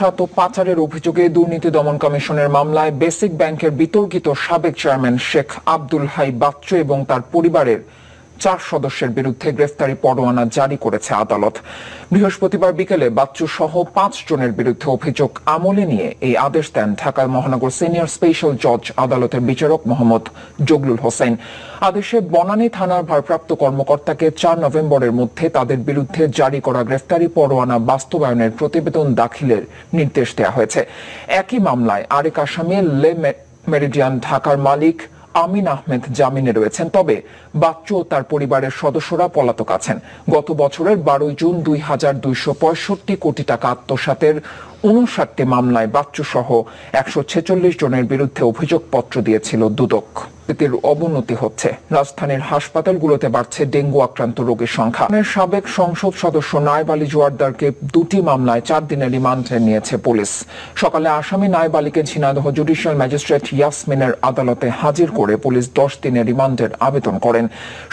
ব্যবসাত পাচারের অভিযোগে দুর্নীতি দমন কমিশনের মামলায় বেসিক ব্যাংকের বিতর্কিত সাবেক চেয়ারম্যান শেখ আব্দুল হাই বাচ্চু এবং তার পরিবারের চার সদস্যের বিরুদ্ধে গ্রেফতারি পরোয়ানা জারি করেছে আদালত বৃহস্পতিবার বিকেলে বাচ্চু সহ পাঁচ জনের বিরুদ্ধে অভিযোগ আমলে নিয়ে এই আদেশ দেন ঢাকায় মহানগর সিনিয়র স্পেশাল জজ আদালতের বিচারক মোহাম্মদ জগলুল হোসেন আদেশে বনানী থানার ভারপ্রাপ্ত কর্মকর্তাকে চার নভেম্বরের মধ্যে তাদের বিরুদ্ধে জারি করা গ্রেফতারি পরোয়ানা বাস্তবায়নের প্রতিবেদন দাখিলের নির্দেশ দেওয়া হয়েছে একই মামলায় আরেক আসামি লে মেরিডিয়ান ঢাকার মালিক আমিন আহমেদ জামিনে রয়েছেন তবে বাচ্চু ও তার পরিবারের সদস্যরা পলাতক আছেন গত বছরের বারোই জুন দুই হাজার দুইশো পঁয়ষট্টি কোটি টাকা আত্মসাতের উনষাটটি মামলায় বাচ্চু সহ একশো ছেচল্লিশ জনের বিরুদ্ধে অভিযোগপত্র দিয়েছিল দুদক পরিস্থিতির অবনতি হচ্ছে রাজধানীর হাসপাতালগুলোতে বাড়ছে ডেঙ্গু আক্রান্ত রোগীর সংখ্যা সাবেক সংসদ সদস্য নায়ব আলী জোয়ারদারকে দুটি মামলায় চার দিনের রিমান্ডে নিয়েছে পুলিশ সকালে আসামি নায়ব আলীকে ঝিনাদহ জুডিশিয়াল ম্যাজিস্ট্রেট ইয়াসমিনের আদালতে হাজির করে পুলিশ দশ দিনের রিমান্ডের আবেদন করেন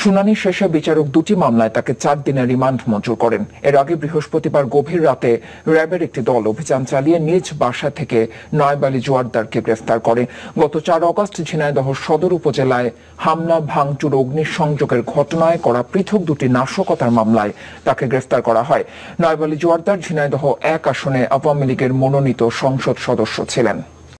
শুনানি শেষে বিচারক দুটি মামলায় তাকে চার দিনের রিমান্ড মঞ্জুর করেন এর আগে বৃহস্পতিবার গভীর রাতে র্যাবের একটি দল অভিযান চালিয়ে নিজ বাসা থেকে নায়ব আলী জোয়ারদারকে গ্রেফতার করে গত চার অগস্ট ঝিনাইদহ সদর উপজেলায় হামলা ভাঙচুর অগ্নিসংযোগের ঘটনায় করা পৃথক দুটি নাশকতার মামলায় তাকে গ্রেফতার করা হয় নয়বালি জোয়ারদার ঝিনাইদহ এক আসনে আওয়ামী লীগের মনোনীত সংসদ সদস্য ছিলেন